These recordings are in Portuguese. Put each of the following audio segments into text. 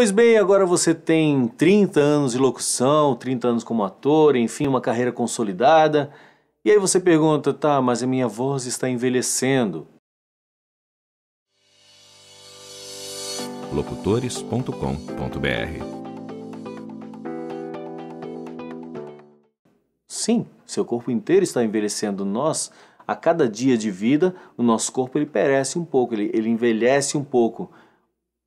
Pois bem, agora você tem 30 anos de locução, 30 anos como ator, enfim, uma carreira consolidada. E aí você pergunta, tá, mas a minha voz está envelhecendo. locutores.com.br Sim, seu corpo inteiro está envelhecendo. Nós, a cada dia de vida, o nosso corpo ele perece um pouco, ele, ele envelhece um pouco.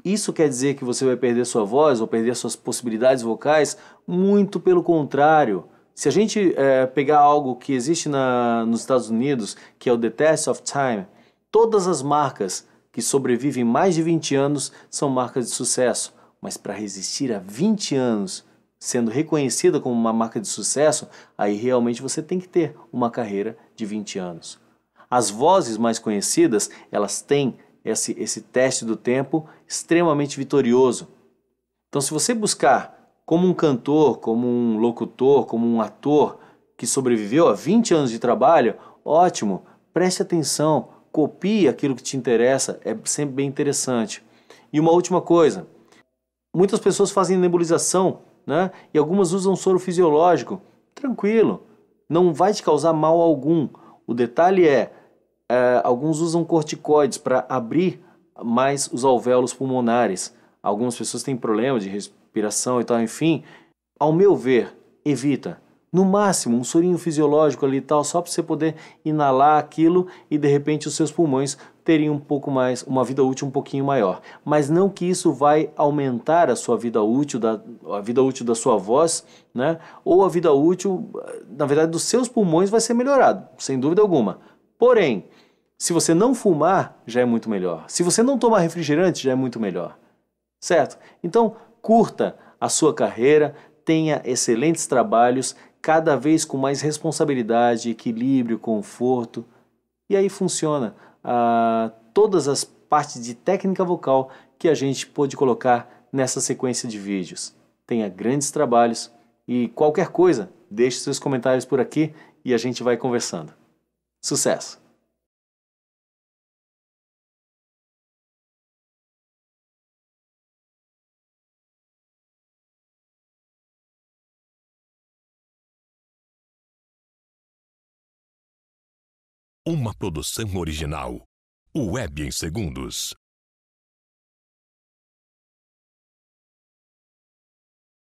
Isso quer dizer que você vai perder sua voz ou perder suas possibilidades vocais? Muito pelo contrário. Se a gente é, pegar algo que existe na, nos Estados Unidos, que é o The Test of Time, todas as marcas que sobrevivem mais de 20 anos são marcas de sucesso. Mas para resistir a 20 anos sendo reconhecida como uma marca de sucesso, aí realmente você tem que ter uma carreira de 20 anos. As vozes mais conhecidas, elas têm esse, esse teste do tempo extremamente vitorioso. Então, se você buscar como um cantor, como um locutor, como um ator que sobreviveu a 20 anos de trabalho, ótimo, preste atenção, copie aquilo que te interessa, é sempre bem interessante. E uma última coisa: muitas pessoas fazem nebulização né? e algumas usam soro fisiológico. Tranquilo, não vai te causar mal algum. O detalhe é ah, alguns usam corticoides para abrir mais os alvéolos pulmonares. Algumas pessoas têm problema de respiração e tal, enfim. Ao meu ver, evita. No máximo, um sorinho fisiológico ali e tal, só para você poder inalar aquilo e de repente os seus pulmões teriam um pouco mais, uma vida útil um pouquinho maior. Mas não que isso vai aumentar a sua vida útil, da, a vida útil da sua voz, né? Ou a vida útil, na verdade, dos seus pulmões vai ser melhorado, sem dúvida alguma. Porém, se você não fumar, já é muito melhor. Se você não tomar refrigerante, já é muito melhor. Certo? Então, curta a sua carreira, tenha excelentes trabalhos, cada vez com mais responsabilidade, equilíbrio, conforto. E aí funciona ah, todas as partes de técnica vocal que a gente pôde colocar nessa sequência de vídeos. Tenha grandes trabalhos e qualquer coisa, deixe seus comentários por aqui e a gente vai conversando. Sucesso! Uma produção original. Web em Segundos.